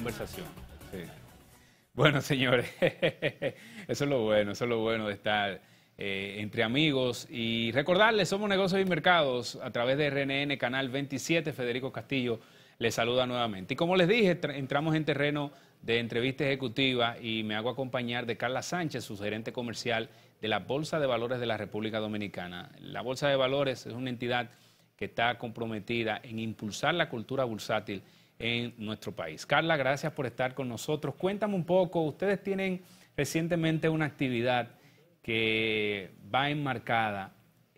conversación. Bueno, señores, eso es lo bueno, eso es lo bueno de estar eh, entre amigos. Y recordarles, somos Negocios y Mercados a través de RNN Canal 27. Federico Castillo les saluda nuevamente. Y como les dije, entramos en terreno de entrevista ejecutiva y me hago acompañar de Carla Sánchez, su gerente comercial de la Bolsa de Valores de la República Dominicana. La Bolsa de Valores es una entidad que está comprometida en impulsar la cultura bursátil en nuestro país. Carla, gracias por estar con nosotros. Cuéntame un poco, ustedes tienen recientemente una actividad que va enmarcada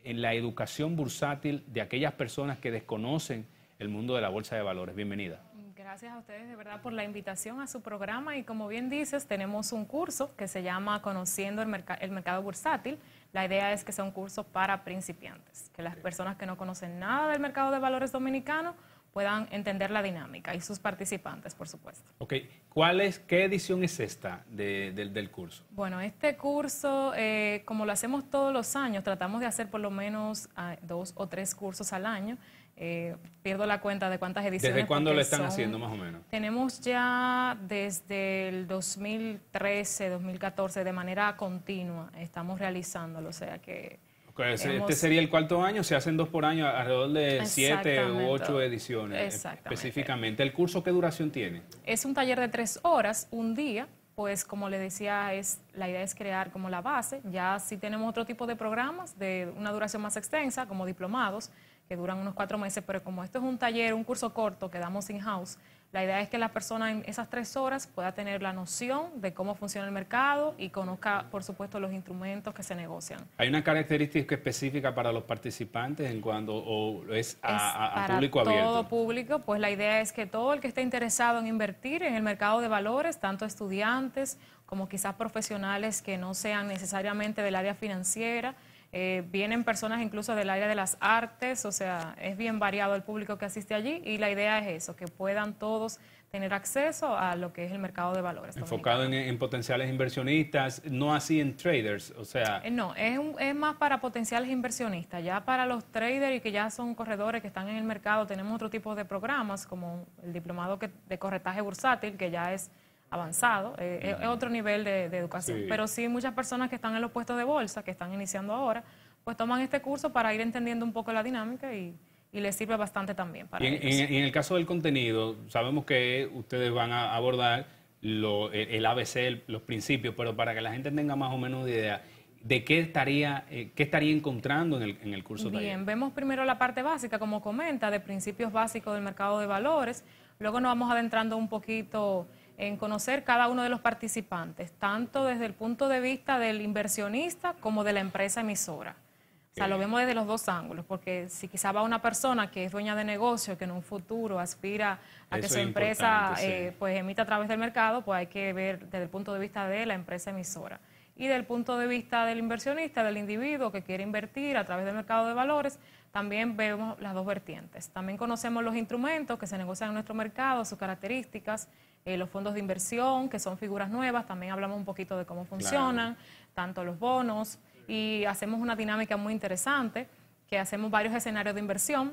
en la educación bursátil de aquellas personas que desconocen el mundo de la bolsa de valores. Bienvenida. Gracias a ustedes de verdad por la invitación a su programa y como bien dices, tenemos un curso que se llama Conociendo el, Mercado Bursátil. La idea es que sea un curso para principiantes, que las personas que no conocen nada del mercado de valores dominicano puedan entender la dinámica y sus participantes, por supuesto. Ok, ¿cuál es, qué edición es esta de, del curso? Bueno, este curso, eh, como lo hacemos todos los años, tratamos de hacer por lo menos ah, dos o tres cursos al año. Eh, pierdo la cuenta de cuántas ediciones. ¿Desde cuándo lo están haciendo más o menos? Tenemos ya desde el 2013, 2014, de manera continua estamos realizándolo, o sea que... Este sería el cuarto año, se hacen dos por año, alrededor de siete u ocho ediciones eh, específicamente. ¿El curso qué duración tiene? Es un taller de tres horas, un día, pues como le decía, es, la idea es crear como la base. Ya si tenemos otro tipo de programas de una duración más extensa, como diplomados, que duran unos cuatro meses, pero como esto es un taller, un curso corto que damos in-house, la idea es que la persona en esas tres horas pueda tener la noción de cómo funciona el mercado y conozca, por supuesto, los instrumentos que se negocian. ¿Hay una característica específica para los participantes en cuando o es a, público abierto? para Todo público, pues la idea es que todo el que esté interesado en invertir en el mercado de valores, tanto estudiantes como quizás profesionales que no sean necesariamente del área financiera, eh, vienen personas incluso del área de las artes, o sea, es bien variado el público que asiste allí y la idea es eso, que puedan todos tener acceso a lo que es el mercado de valores. Enfocado en, potenciales inversionistas, no así en traders, o sea... Eh, no, es, es más para potenciales inversionistas, ya para los traders y que ya son corredores que están en el mercado, tenemos otro tipo de programas como el diplomado de corretaje bursátil, que ya es avanzado, eh, eh, es otro nivel de, educación. Pero sí muchas personas que están en los puestos de bolsa, que están iniciando ahora, pues toman este curso para ir entendiendo un poco la dinámica y, les sirve bastante también para en, el caso del contenido, sabemos que ustedes van a abordar lo, el, ABC, los principios, pero para que la gente tenga más o menos idea, ¿de qué estaría, eh, qué estaría encontrando en el, en el curso? Bien, vemos primero la parte básica, como comenta, de principios básicos del mercado de valores. Luego nos vamos adentrando un poquito en conocer cada uno de los participantes, tanto desde el punto de vista del inversionista como de la empresa emisora. O sea, lo vemos desde los dos ángulos, porque si quizá va una persona que es dueña de negocio, que en un futuro aspira a que su empresa eh, pues emita a través del mercado, pues hay que ver desde el punto de vista de la empresa emisora. Y del punto de vista del inversionista, del individuo que quiere invertir a través del mercado de valores, también vemos las dos vertientes. También conocemos los instrumentos que se negocian en nuestro mercado, sus características, eh, los fondos de inversión, que son figuras nuevas, también hablamos un poquito de cómo funcionan, tanto los bonos, y hacemos una dinámica muy interesante, que hacemos varios escenarios de inversión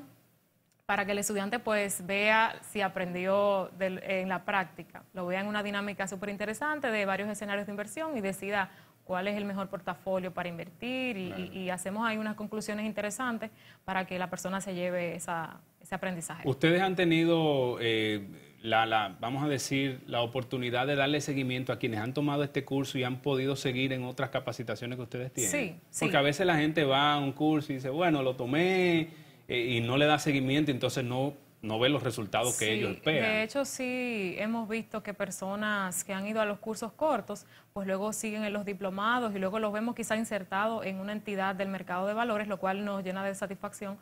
para que el estudiante pues vea si aprendió en la práctica, lo vea en una dinámica súper interesante de varios escenarios de inversión y decida cuál es el mejor portafolio para invertir y, hacemos ahí unas conclusiones interesantes para que la persona se lleve esa, ese aprendizaje. ¿Ustedes han tenido... Eh, la, la, vamos a decir, la oportunidad de darle seguimiento a quienes han tomado este curso y han podido seguir en otras capacitaciones que ustedes tienen. Sí, sí. Porque a veces la gente va a un curso y dice, bueno, lo tomé eh, y no le da seguimiento, entonces no, no ve los resultados que ellos esperan. De hecho, sí hemos visto que personas que han ido a los cursos cortos, pues luego siguen en los diplomados y luego los vemos quizá insertados en una entidad del mercado de valores, lo cual nos llena de satisfacción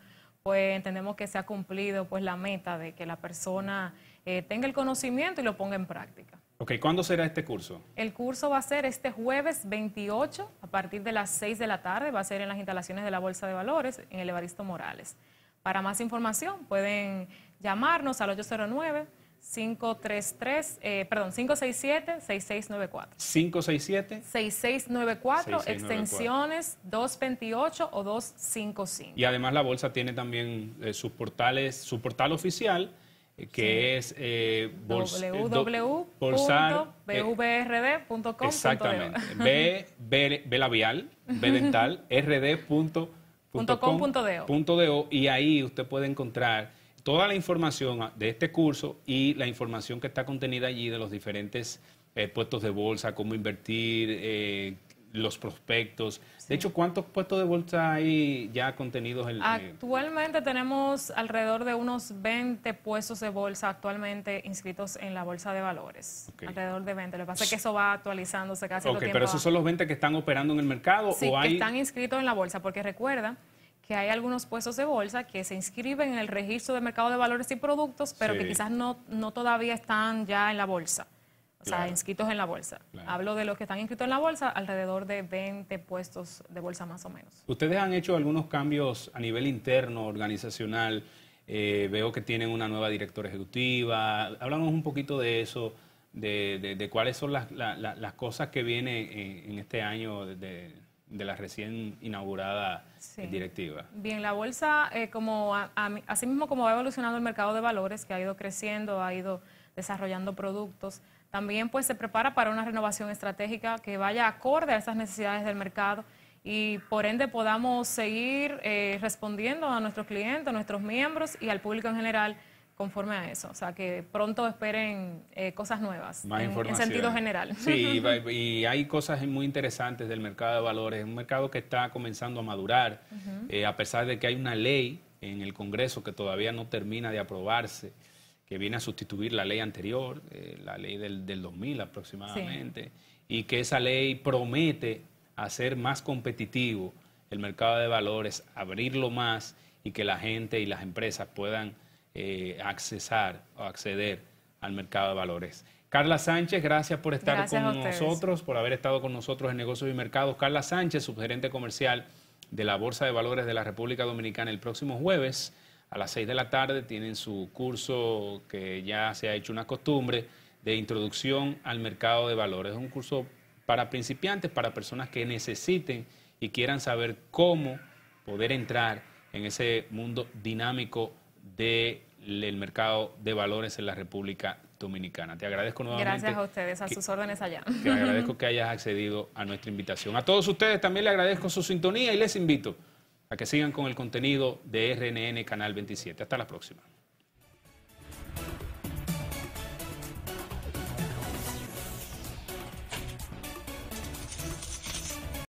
pues entendemos que se ha cumplido pues la meta de que la persona eh, tenga el conocimiento y lo ponga en práctica. Ok, ¿cuándo será este curso? El curso va a ser este jueves 28 a partir de las 6 de la tarde, va a ser en las instalaciones de la Bolsa de Valores en el Evaristo Morales. Para más información pueden llamarnos al 809 533, eh, perdón, 567-6694. 567-6694, extensiones 228 o 255. Y además la bolsa tiene también eh, sus portales, su portal oficial, eh, que es eh, eh www.bvrd.com. Exactamente, b, b, b, labial, b dental, rd.com.do. y ahí usted puede encontrar toda la información de este curso y la información que está contenida allí de los diferentes eh, puestos de bolsa, cómo invertir, eh, los prospectos. De hecho, ¿cuántos puestos de bolsa hay ya contenidos? En, eh? actualmente tenemos alrededor de unos 20 puestos de bolsa actualmente inscritos en la bolsa de valores. Alrededor de 20. Lo que pasa es que eso va actualizándose casi todo el tiempo. pero esos son los 20 que están operando en el mercado o que están inscritos en la bolsa, porque recuerda que hay algunos puestos de bolsa que se inscriben en el registro de mercado de valores y productos, pero que quizás no, no todavía están ya en la bolsa, o sea, inscritos en la bolsa. Hablo de los que están inscritos en la bolsa, alrededor de 20 puestos de bolsa más o menos. Ustedes han hecho algunos cambios a nivel interno, organizacional. Eh, veo que tienen una nueva directora ejecutiva. Hablamos un poquito de eso. De, de, cuáles son las, las cosas que vienen eh, en, este año de, de la recién inaugurada directiva. Bien, la bolsa, eh, como así mismo como ha evolucionando el mercado de valores, que ha ido creciendo, ha ido desarrollando productos, también pues se prepara para una renovación estratégica que vaya acorde a esas necesidades del mercado y por ende podamos seguir eh, respondiendo a nuestros clientes, a nuestros miembros y al público en general conforme a eso. O sea, que pronto esperen eh, cosas nuevas en, sentido general. Sí, y hay cosas muy interesantes del mercado de valores. un mercado que está comenzando a madurar, eh, a pesar de que hay una ley en el Congreso que todavía no termina de aprobarse, que viene a sustituir la ley anterior, eh, la ley del, 2000 aproximadamente, y que esa ley promete hacer más competitivo el mercado de valores, abrirlo más y que la gente y las empresas puedan eh, accesar o acceder al mercado de valores. Carla Sánchez, gracias por estar con nosotros, por haber estado con nosotros en Negocios y Mercados. Carla Sánchez, subgerente comercial de la Bolsa de Valores de la República Dominicana, el próximo jueves a las 6 de la tarde tienen su curso que ya se ha hecho una costumbre de introducción al mercado de valores. Es un curso para principiantes, para personas que necesiten y quieran saber cómo poder entrar en ese mundo dinámico del mercado de valores en la República Dominicana. Te agradezco nuevamente. Gracias a ustedes, a sus órdenes allá. Te agradezco que hayas accedido a nuestra invitación. A todos ustedes también les agradezco su sintonía y les invito a que sigan con el contenido de RNN Canal 27. Hasta la próxima.